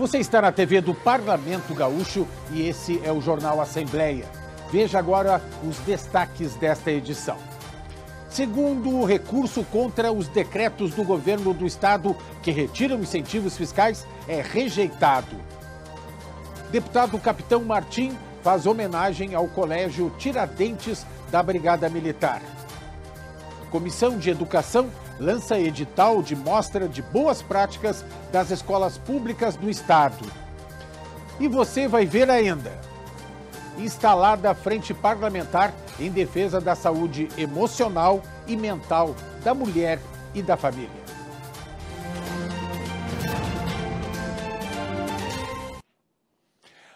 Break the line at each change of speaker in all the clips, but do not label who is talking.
Você está na TV do Parlamento Gaúcho e esse é o Jornal Assembleia. Veja agora os destaques desta edição. Segundo o recurso contra os decretos do governo do estado que retiram incentivos fiscais é rejeitado. Deputado Capitão Martim faz homenagem ao Colégio Tiradentes da Brigada Militar. Comissão de Educação lança edital de mostra de boas práticas das escolas públicas do estado. E você vai ver ainda. Instalada a Frente Parlamentar em defesa da saúde emocional e mental da mulher e da família.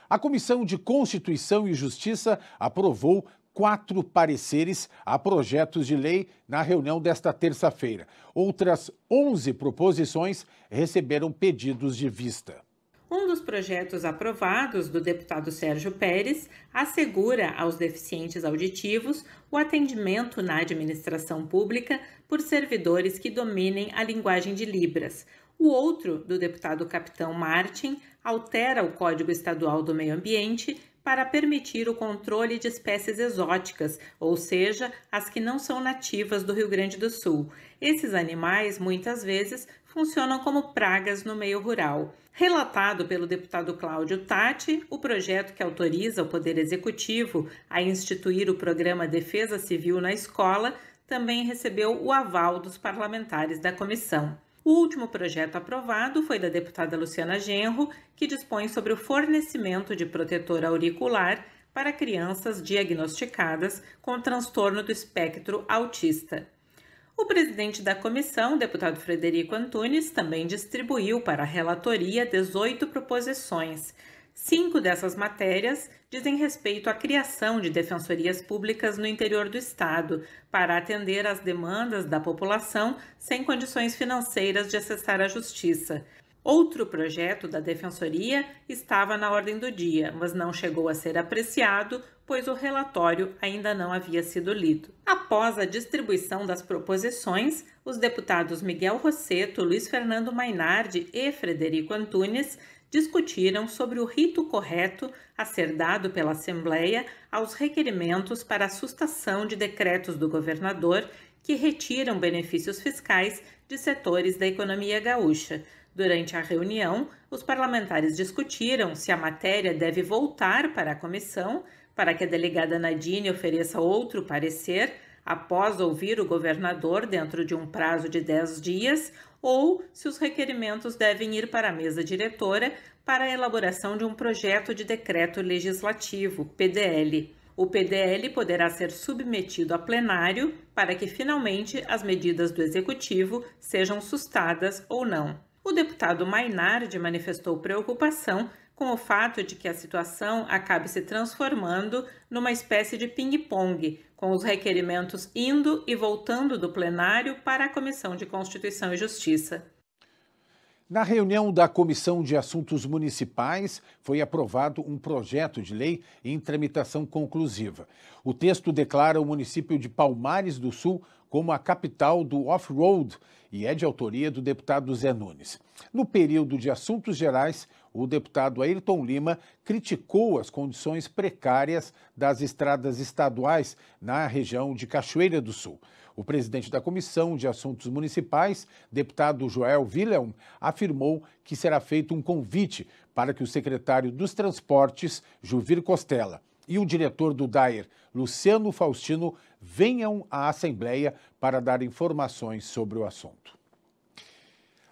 A Comissão de Constituição e Justiça aprovou quatro pareceres a projetos de lei na reunião desta terça-feira. Outras 11 proposições receberam pedidos de vista.
Um dos projetos aprovados do deputado Sérgio Pérez assegura aos deficientes auditivos o atendimento na administração pública por servidores que dominem a linguagem de Libras. O outro, do deputado Capitão Martin, altera o Código Estadual do Meio Ambiente para permitir o controle de espécies exóticas, ou seja, as que não são nativas do Rio Grande do Sul. Esses animais, muitas vezes, funcionam como pragas no meio rural. Relatado pelo deputado Cláudio Tati, o projeto que autoriza o Poder Executivo a instituir o programa Defesa Civil na Escola também recebeu o aval dos parlamentares da comissão. O último projeto aprovado foi da deputada Luciana Genro, que dispõe sobre o fornecimento de protetor auricular para crianças diagnosticadas com transtorno do espectro autista. O presidente da comissão, deputado Frederico Antunes, também distribuiu para a relatoria 18 proposições Cinco dessas matérias dizem respeito à criação de defensorias públicas no interior do Estado, para atender às demandas da população sem condições financeiras de acessar a justiça. Outro projeto da Defensoria estava na ordem do dia, mas não chegou a ser apreciado, pois o relatório ainda não havia sido lido. Após a distribuição das proposições, os deputados Miguel Rosseto, Luiz Fernando Mainardi e Frederico Antunes discutiram sobre o rito correto a ser dado pela Assembleia aos requerimentos para assustação de decretos do governador que retiram benefícios fiscais de setores da economia gaúcha. Durante a reunião, os parlamentares discutiram se a matéria deve voltar para a comissão para que a delegada Nadine ofereça outro parecer após ouvir o governador dentro de um prazo de 10 dias, ou se os requerimentos devem ir para a mesa diretora para a elaboração de um projeto de decreto legislativo, PDL. O PDL poderá ser submetido a plenário para que finalmente as medidas do executivo sejam sustadas ou não. O deputado Mainardi manifestou preocupação com o fato de que a situação acabe se transformando numa espécie de ping-pong, com os requerimentos indo e voltando do plenário para a Comissão de Constituição e Justiça.
Na reunião da Comissão de Assuntos Municipais, foi aprovado um projeto de lei em tramitação conclusiva. O texto declara o município de Palmares do Sul como a capital do off-road e é de autoria do deputado Zé Nunes. No período de assuntos gerais, o deputado Ayrton Lima criticou as condições precárias das estradas estaduais na região de Cachoeira do Sul. O presidente da Comissão de Assuntos Municipais, deputado Joel Wilhelm, afirmou que será feito um convite para que o secretário dos Transportes, Juvir Costela, e o diretor do DAER, Luciano Faustino, venham à Assembleia para dar informações sobre o assunto.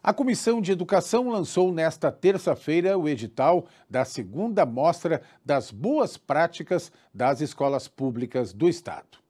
A Comissão de Educação lançou nesta terça-feira o edital da segunda mostra das boas práticas das escolas públicas do Estado.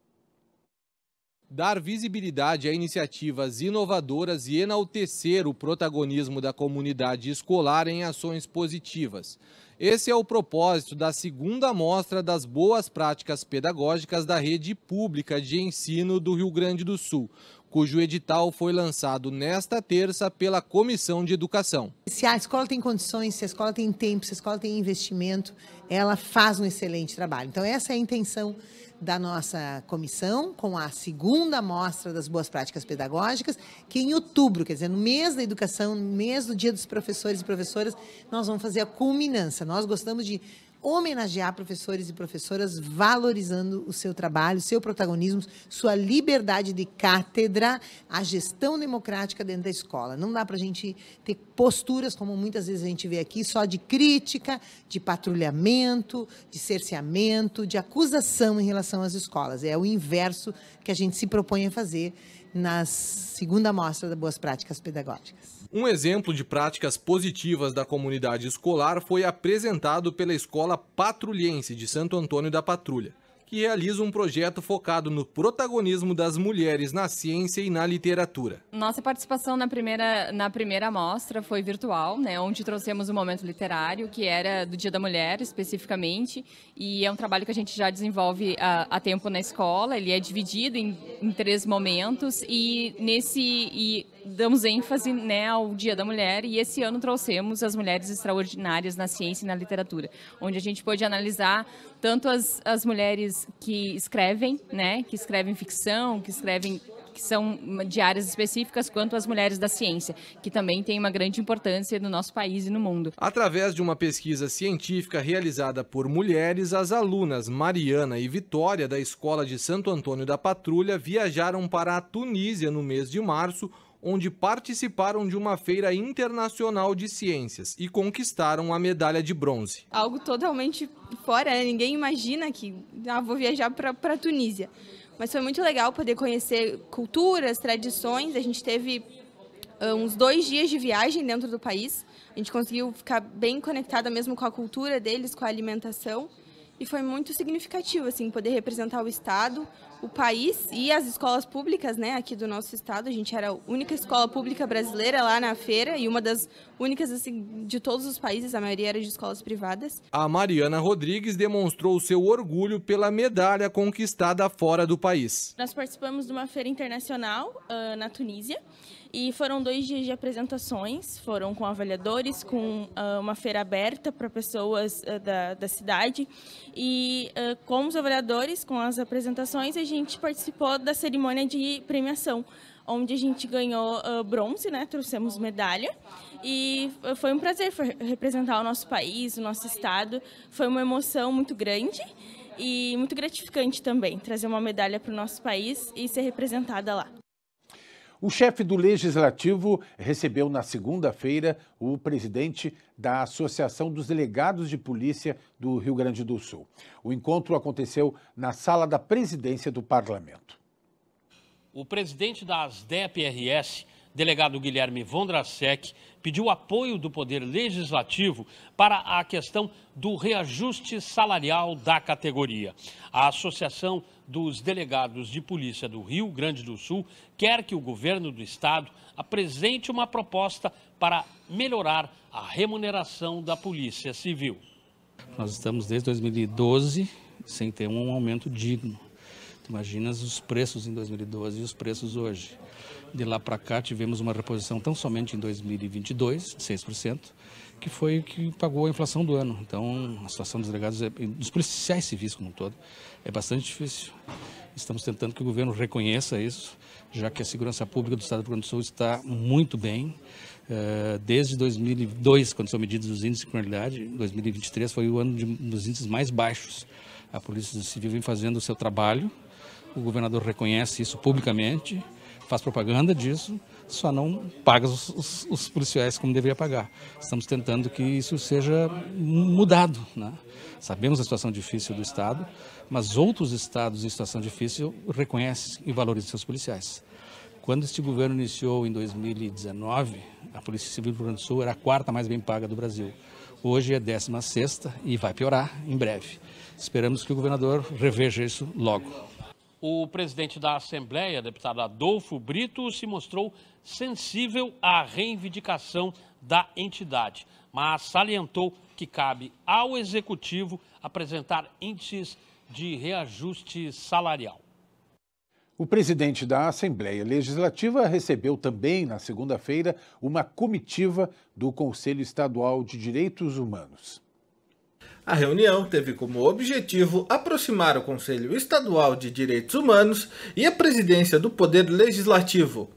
Dar visibilidade a iniciativas inovadoras e enaltecer o protagonismo da comunidade escolar em ações positivas. Esse é o propósito da segunda mostra das boas práticas pedagógicas da rede pública de ensino do Rio Grande do Sul, cujo edital foi lançado nesta terça pela Comissão de Educação.
Se a escola tem condições, se a escola tem tempo, se a escola tem investimento, ela faz um excelente trabalho. Então, essa é a intenção da nossa comissão, com a segunda mostra das boas práticas pedagógicas, que em outubro, quer dizer, no mês da educação, no mês do dia dos professores e professoras, nós vamos fazer a culminância. Nós gostamos de homenagear professores e professoras valorizando o seu trabalho, seu protagonismo, sua liberdade de cátedra, a gestão democrática dentro da escola. Não dá para a gente ter posturas, como muitas vezes a gente vê aqui, só de crítica, de patrulhamento, de cerceamento, de acusação em relação às escolas. É o inverso que a gente se propõe a fazer na segunda mostra das Boas Práticas Pedagógicas.
Um exemplo de práticas positivas da comunidade escolar foi apresentado pela Escola Patrulhense de Santo Antônio da Patrulha que realiza um projeto focado no protagonismo das mulheres na ciência e na literatura.
Nossa participação na primeira, na primeira mostra foi virtual, né, onde trouxemos o um momento literário, que era do Dia da Mulher, especificamente, e é um trabalho que a gente já desenvolve há, tempo na escola, ele é dividido em, em três momentos, e nesse... E damos ênfase né, ao Dia da Mulher e esse ano trouxemos as mulheres extraordinárias na ciência e na literatura, onde a gente pôde analisar tanto as, as mulheres que escrevem, né, que escrevem ficção, que escrevem que são de áreas específicas, quanto as mulheres da ciência, que também tem uma grande importância no nosso país e no mundo.
Através de uma pesquisa científica realizada por mulheres, as alunas Mariana e Vitória da Escola de Santo Antônio da Patrulha viajaram para a Tunísia no mês de março, onde participaram de uma feira internacional de ciências e conquistaram a medalha de bronze.
Algo totalmente fora, né? ninguém imagina que ah, vou viajar para a Tunísia. Mas foi muito legal poder conhecer culturas, tradições. A gente teve uh, uns dois dias de viagem dentro do país. A gente conseguiu ficar bem conectada mesmo com a cultura deles, com a alimentação e foi muito significativo assim poder representar o estado, o país e as escolas públicas, né, aqui do nosso estado. A gente era a única escola pública brasileira lá na feira e uma das únicas assim de todos os países, a maioria era de escolas privadas.
A Mariana Rodrigues demonstrou seu orgulho pela medalha conquistada fora do país.
Nós participamos de uma feira internacional uh, na Tunísia e foram dois dias de apresentações, foram com avaliadores, com uh, uma feira aberta para pessoas uh, da, da cidade. E uh, com os avaliadores, com as apresentações, a gente participou da cerimônia de premiação, onde a gente ganhou bronze, né? Trouxemos medalha. E foi um prazer representar o nosso país, o nosso estado. Foi uma emoção muito grande e muito gratificante também trazer uma medalha para o nosso país e ser representada lá.
O chefe do Legislativo recebeu na segunda-feira o presidente da Associação dos Delegados de Polícia do Rio Grande do Sul. O encontro aconteceu na sala da presidência do parlamento.
O presidente da ASDEP-RS delegado Guilherme Vondrasek pediu apoio do Poder Legislativo para a questão do reajuste salarial da categoria. A Associação dos Delegados de Polícia do Rio Grande do Sul quer que o governo do estado apresente uma proposta para melhorar a remuneração da Polícia Civil.
Nós estamos desde 2012 sem ter um aumento digno. Imaginas os preços em 2012 e os preços hoje. De lá para cá tivemos uma reposição tão somente em 2022, 6%, que foi o que pagou a inflação do ano. Então, a situação dos delegados, é, dos policiais civis como um todo, é bastante difícil. Estamos tentando que o governo reconheça isso, já que a segurança pública do Estado do Rio Grande do Sul está muito bem. Eh, desde 2002, quando são medidos os índices de criminalidade, 2023 foi o ano de, dos índices mais baixos. A Polícia Civil vem fazendo o seu trabalho, o governador reconhece isso publicamente faz propaganda disso, só não paga os, os, os, policiais como deveria pagar. Estamos tentando que isso seja mudado. Né? Sabemos a situação difícil do Estado, mas outros estados em situação difícil reconhecem e valorizam seus policiais. Quando este governo iniciou em 2019, a Polícia Civil do Rio Grande do Sul era a quarta mais bem paga do Brasil. Hoje é décima sexta e vai piorar em breve. Esperamos que o governador reveja isso logo
o presidente da Assembleia, deputado Adolfo Brito, se mostrou sensível à reivindicação da entidade, mas salientou que cabe ao executivo apresentar índices de reajuste salarial.
O presidente da Assembleia Legislativa recebeu também, na segunda-feira, uma comitiva
do Conselho Estadual de Direitos Humanos. A reunião teve como objetivo aproximar o Conselho Estadual de Direitos Humanos e a presidência do Poder Legislativo.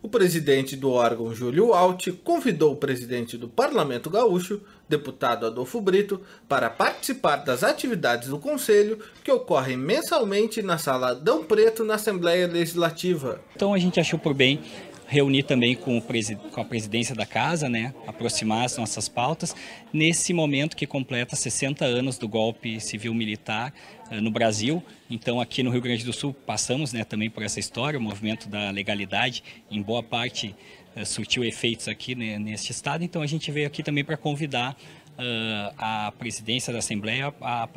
O presidente do órgão, Júlio Alt, convidou o presidente do Parlamento Gaúcho, deputado Adolfo Brito, para participar das atividades do Conselho que ocorrem mensalmente na Sala Dão Preto na Assembleia Legislativa.
Então a gente achou por bem reunir também com, com, a presidência da casa, né, aproximar as nossas pautas, nesse momento que completa 60 anos do golpe civil-militar uh, eh, no Brasil. Então, aqui no Rio Grande do Sul, passamos né, também por essa história, o movimento da legalidade, em boa parte, uh, surtiu efeitos aqui né, neste estado. Então, a gente veio aqui também para convidar uh, a presidência da Assembleia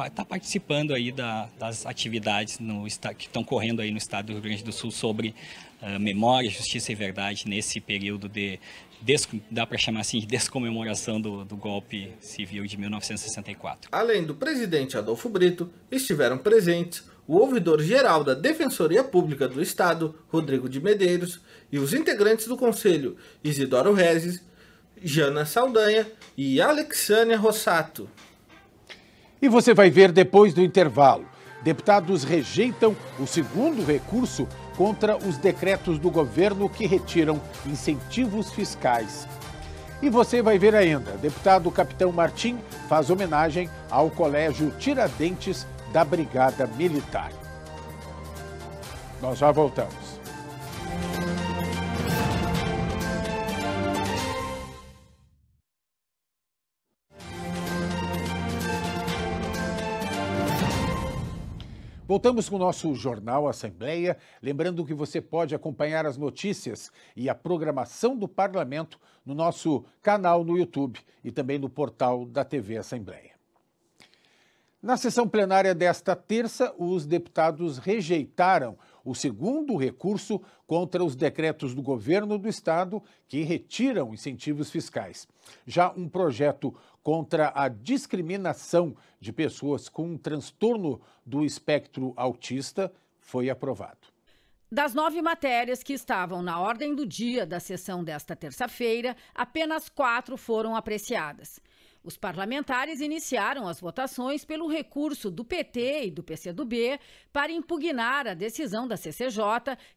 está participando aí da, das atividades no, que estão correndo aí no estado do Rio Grande do Sul sobre uh, memória, justiça e verdade nesse período de, des, dá para chamar assim, de descomemoração do, do golpe civil de 1964.
Além do presidente Adolfo Brito, estiveram presentes o ouvidor-geral da Defensoria Pública do Estado, Rodrigo de Medeiros, e os integrantes do Conselho, Isidoro Rezes, Jana Saldanha e Alexânia Rossato. E você
vai ver depois do intervalo. Deputados rejeitam o segundo recurso contra os decretos do governo que retiram incentivos fiscais. E você vai ver ainda, deputado Capitão Martim faz homenagem ao Colégio Tiradentes da Brigada Militar. Nós já voltamos. Voltamos com o nosso jornal Assembleia, lembrando que você pode acompanhar as notícias e a programação do parlamento no nosso canal no YouTube e também no portal da TV Assembleia. Na sessão plenária desta terça, os deputados rejeitaram o segundo recurso contra os decretos do governo do estado que retiram incentivos fiscais. Já um projeto contra a discriminação de pessoas com um transtorno do espectro autista foi aprovado.
Das nove matérias que estavam na ordem do dia da sessão desta terça-feira, apenas quatro foram apreciadas. Os parlamentares iniciaram as votações pelo recurso do PT e do PCdoB para impugnar a decisão da CCJ,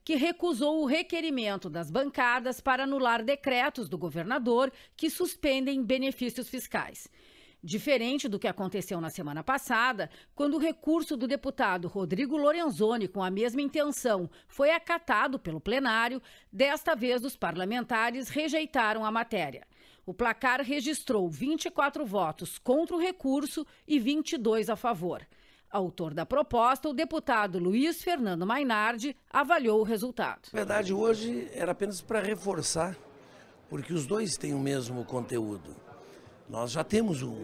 que recusou o requerimento das bancadas para anular decretos do governador que suspendem benefícios fiscais. Diferente do que aconteceu na semana passada, quando o recurso do deputado Rodrigo Lorenzoni, com a mesma intenção, foi acatado pelo plenário, desta vez os parlamentares rejeitaram a matéria. O placar registrou 24 votos contra o recurso e 22 a favor. Autor da proposta, o deputado Luiz Fernando Mainardi avaliou o resultado. Na verdade, hoje
era apenas para reforçar, porque os dois têm o mesmo conteúdo. Nós já temos um,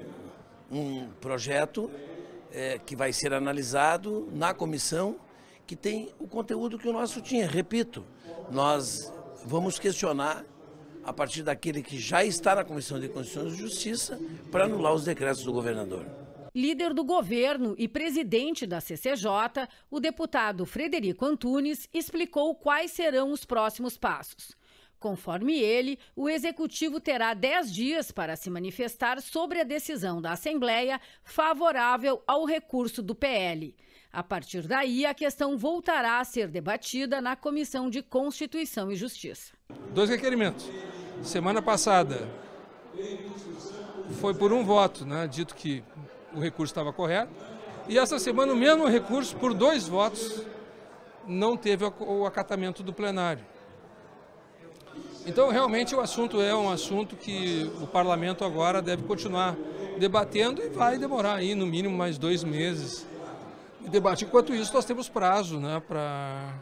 um projeto é, que vai ser analisado na comissão, que tem o conteúdo que o nosso tinha. Repito, nós vamos questionar a partir daquele que já está na Comissão de Constituição e Justiça para anular os decretos do governador.
Líder do governo e presidente da CCJ, o deputado Frederico Antunes explicou quais serão os próximos passos. Conforme ele, o executivo terá 10 dias para se manifestar sobre a decisão da Assembleia favorável ao recurso do PL. A partir daí, a questão voltará a ser debatida na Comissão de Constituição e Justiça.
Dois requerimentos. Semana passada foi por um voto, né, dito que o recurso estava correto. E essa semana o mesmo recurso, por dois votos, não teve o acatamento do plenário. Então, realmente, o assunto é um assunto que o parlamento agora deve continuar debatendo e vai demorar aí, no mínimo, mais dois meses debate. Enquanto isso, nós temos prazo né, para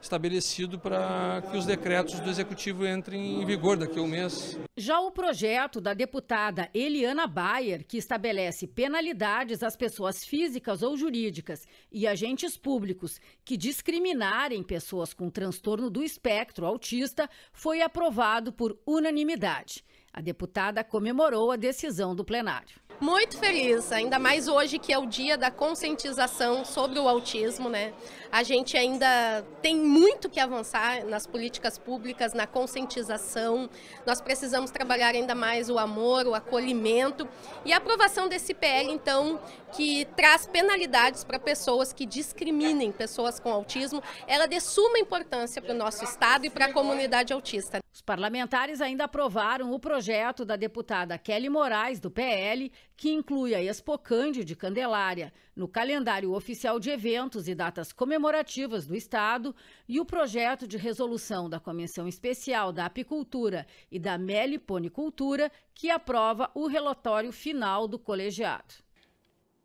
estabelecido para que os decretos do Executivo entrem em vigor daqui a um mês.
Já o projeto da deputada Eliana Bayer, que estabelece penalidades às pessoas físicas ou jurídicas e agentes públicos que discriminarem pessoas com transtorno do espectro autista, foi aprovado por unanimidade. A deputada comemorou a decisão do plenário.
Muito feliz, ainda mais hoje que é o dia da conscientização sobre o autismo, né? A gente ainda tem muito que avançar nas políticas públicas, na conscientização. Nós precisamos trabalhar ainda mais o amor, o acolhimento e a aprovação desse PL, então, que
traz penalidades para pessoas que discriminem pessoas com autismo, ela é de suma importância para o nosso estado e para a comunidade autista. Né? Os parlamentares ainda aprovaram o projeto da deputada Kelly Moraes, do PL, que inclui a Expo Cândido de Candelária no calendário oficial de eventos e datas comemorativas do Estado e o projeto de resolução da Comissão Especial da Apicultura e da Meliponicultura, que aprova o relatório final do colegiado.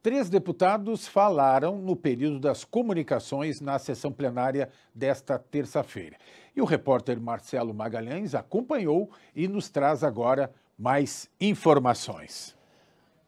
Três deputados falaram no período das comunicações na sessão plenária desta terça-feira. E o repórter Marcelo Magalhães acompanhou e nos traz agora mais informações.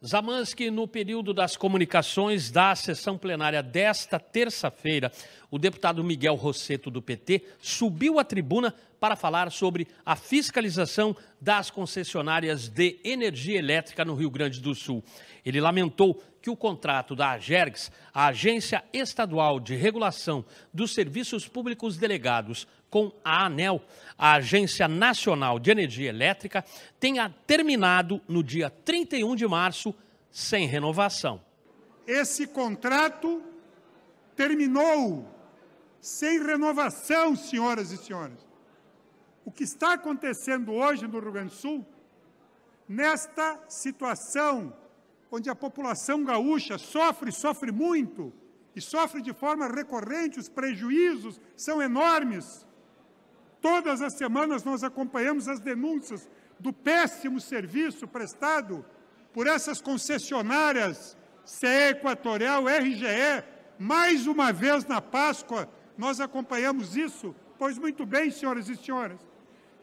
Zamansky, no período das comunicações da sessão plenária desta terça-feira, o deputado Miguel Rosseto, do PT, subiu à tribuna para falar sobre a fiscalização das concessionárias de energia elétrica no Rio Grande do Sul. Ele lamentou que o contrato da AGERGS, a Agência Estadual de Regulação dos Serviços Públicos Delegados, com a ANEL, a Agência Nacional de Energia Elétrica, tenha terminado no dia 31 de março sem renovação.
Esse contrato terminou sem renovação, senhoras e senhores. O que está acontecendo hoje no Rio Grande do Sul, nesta situação onde a população gaúcha sofre, sofre muito, e sofre de forma recorrente, os prejuízos são enormes. Todas as semanas nós acompanhamos as denúncias do péssimo serviço prestado por essas concessionárias CE Equatorial, RGE, mais uma vez na Páscoa, nós acompanhamos isso. Pois muito bem, senhoras e senhores.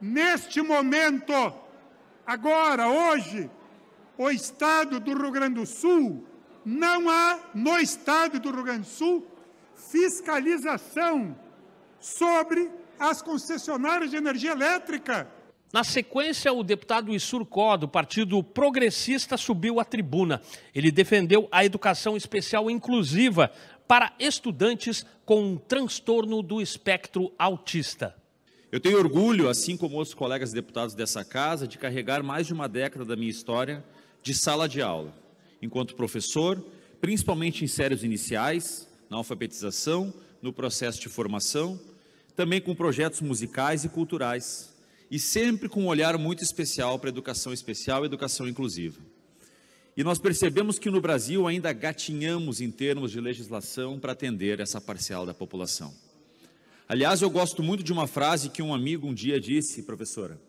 Neste momento, agora, hoje, o Estado do Rio Grande do Sul, não há no Estado do Rio Grande do Sul fiscalização sobre
às concessionárias de energia elétrica. Na sequência, o deputado Issurcó, do Partido Progressista, subiu à tribuna. Ele defendeu a educação
especial inclusiva para estudantes com um transtorno do espectro autista. Eu tenho orgulho, assim como outros colegas deputados dessa casa, de carregar mais de uma década da minha história de sala de aula, enquanto professor, principalmente em séries iniciais, na alfabetização, no processo de formação, também com projetos musicais e culturais, e sempre com um olhar muito especial para a educação especial e educação inclusiva. E nós percebemos que no Brasil ainda gatinhamos em termos de legislação para atender essa parcela da população. Aliás, eu gosto muito de uma frase que um amigo um dia disse, professora,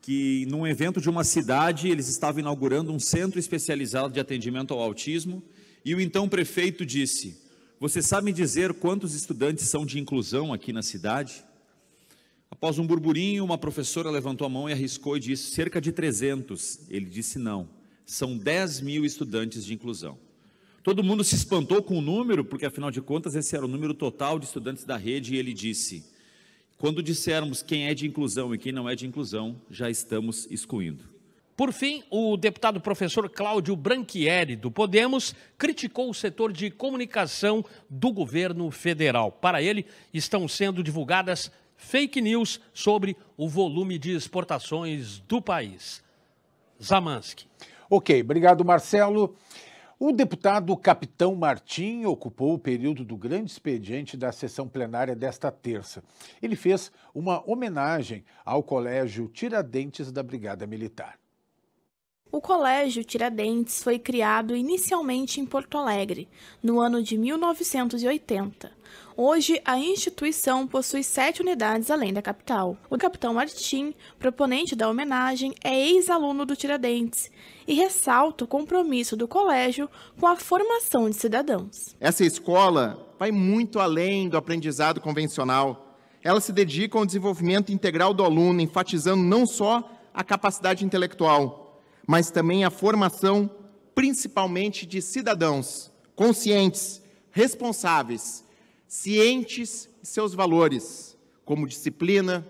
que num evento de uma cidade eles estavam inaugurando um centro especializado de atendimento ao autismo e o então prefeito disse: você sabe me dizer quantos estudantes são de inclusão aqui na cidade? Após um burburinho, uma professora levantou a mão e arriscou e disse: cerca de 300. Ele disse: não, são 10 mil estudantes de inclusão. Todo mundo se espantou com o número, porque afinal de contas esse era o número total de estudantes da rede, e ele disse: quando dissermos quem é de inclusão e quem não é de inclusão, já estamos excluindo. Por fim, o deputado professor Cláudio Branchieri, do Podemos, criticou o
setor de comunicação do governo federal. Para ele, estão sendo divulgadas fake news sobre o volume de exportações do país.
Zamansky. Ok, obrigado, Marcelo. O deputado Capitão Martim ocupou o período do grande expediente da sessão plenária desta terça. Ele fez uma homenagem ao Colégio Tiradentes da Brigada Militar.
O Colégio Tiradentes foi criado inicialmente em Porto Alegre, no ano de 1980. Hoje, a instituição possui sete unidades além da capital. O capitão Martim, proponente da homenagem, é ex-aluno do Tiradentes e ressalta o compromisso do colégio com a formação de cidadãos.
Essa escola vai muito além do aprendizado convencional. Ela se dedica ao desenvolvimento integral do aluno, enfatizando não só a capacidade intelectual, mas também a formação, principalmente de cidadãos conscientes, responsáveis, cientes de seus valores, como disciplina,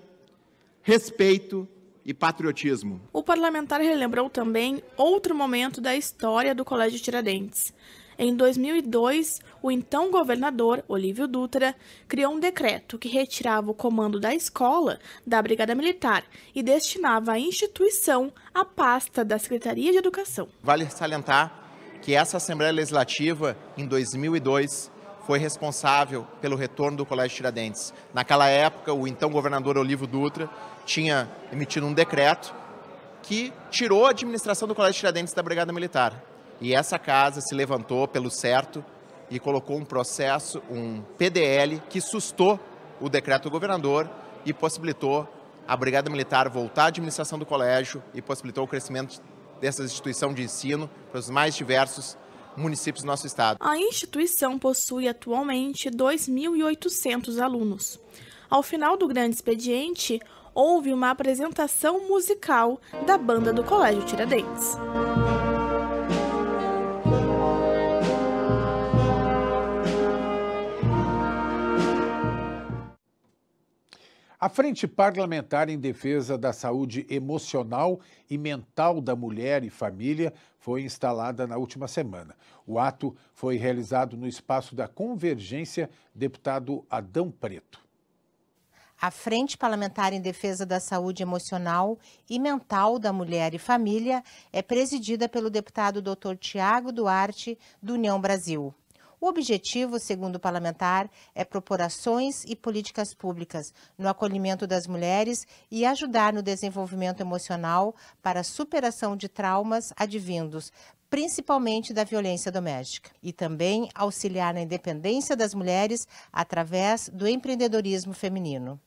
respeito e patriotismo.
O parlamentar relembrou também outro momento da história do Colégio Tiradentes, em 2002, o então governador, Olívio Dutra, criou um decreto que retirava o comando da escola da Brigada Militar e destinava a instituição à pasta da Secretaria de Educação.
Vale salientar que essa Assembleia Legislativa, em 2002, foi responsável pelo retorno do Colégio Tiradentes. Naquela época, o então governador Olívio Dutra tinha emitido um decreto que tirou a administração do Colégio Tiradentes da Brigada Militar. E essa casa se levantou pelo certo e colocou um processo, um PDL, que sustou o decreto do governador e possibilitou a Brigada Militar voltar à administração do colégio e possibilitou o crescimento dessa instituição de ensino para os mais diversos municípios do nosso estado. A
instituição possui atualmente 2.800 alunos. Ao final do grande expediente, houve uma apresentação musical da banda do Colégio Tiradentes.
A Frente Parlamentar em Defesa da Saúde Emocional e Mental da Mulher e Família foi instalada na última semana. O ato foi realizado no espaço da Convergência, deputado Adão Preto.
A Frente Parlamentar em Defesa da Saúde Emocional e Mental da Mulher e Família é presidida pelo deputado Dr. Tiago Duarte, do União Brasil. O objetivo, segundo o parlamentar, é propor ações e políticas públicas no acolhimento das mulheres e ajudar no desenvolvimento emocional para a superação de traumas advindos, principalmente da violência doméstica, e também auxiliar na independência das mulheres através do empreendedorismo feminino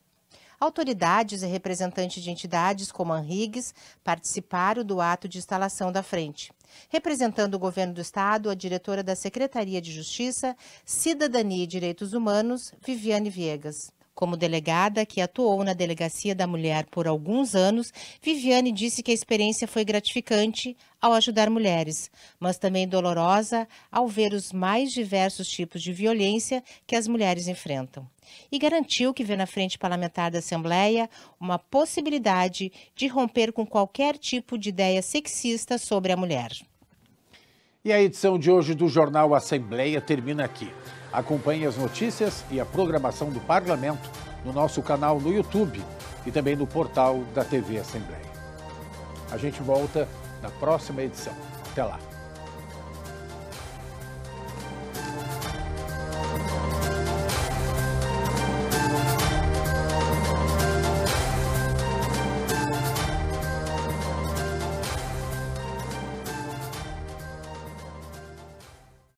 autoridades e representantes de entidades como a Anrigs participaram do ato de instalação da frente. Representando o governo do estado, a diretora da Secretaria de Justiça, Cidadania e Direitos Humanos, Viviane Viegas. Como delegada que atuou na Delegacia da Mulher por alguns anos, Viviane disse que a experiência foi gratificante ao ajudar mulheres, mas também dolorosa ao ver os mais diversos tipos de violência que as mulheres enfrentam. E garantiu que vê na frente parlamentar da Assembleia uma possibilidade de romper com qualquer tipo de ideia sexista sobre a mulher.
E a edição de hoje do jornal Assembleia termina aqui. Acompanhe as notícias e a programação do Parlamento no nosso canal no YouTube e também no portal da TV Assembleia. A gente volta na próxima edição. Até lá!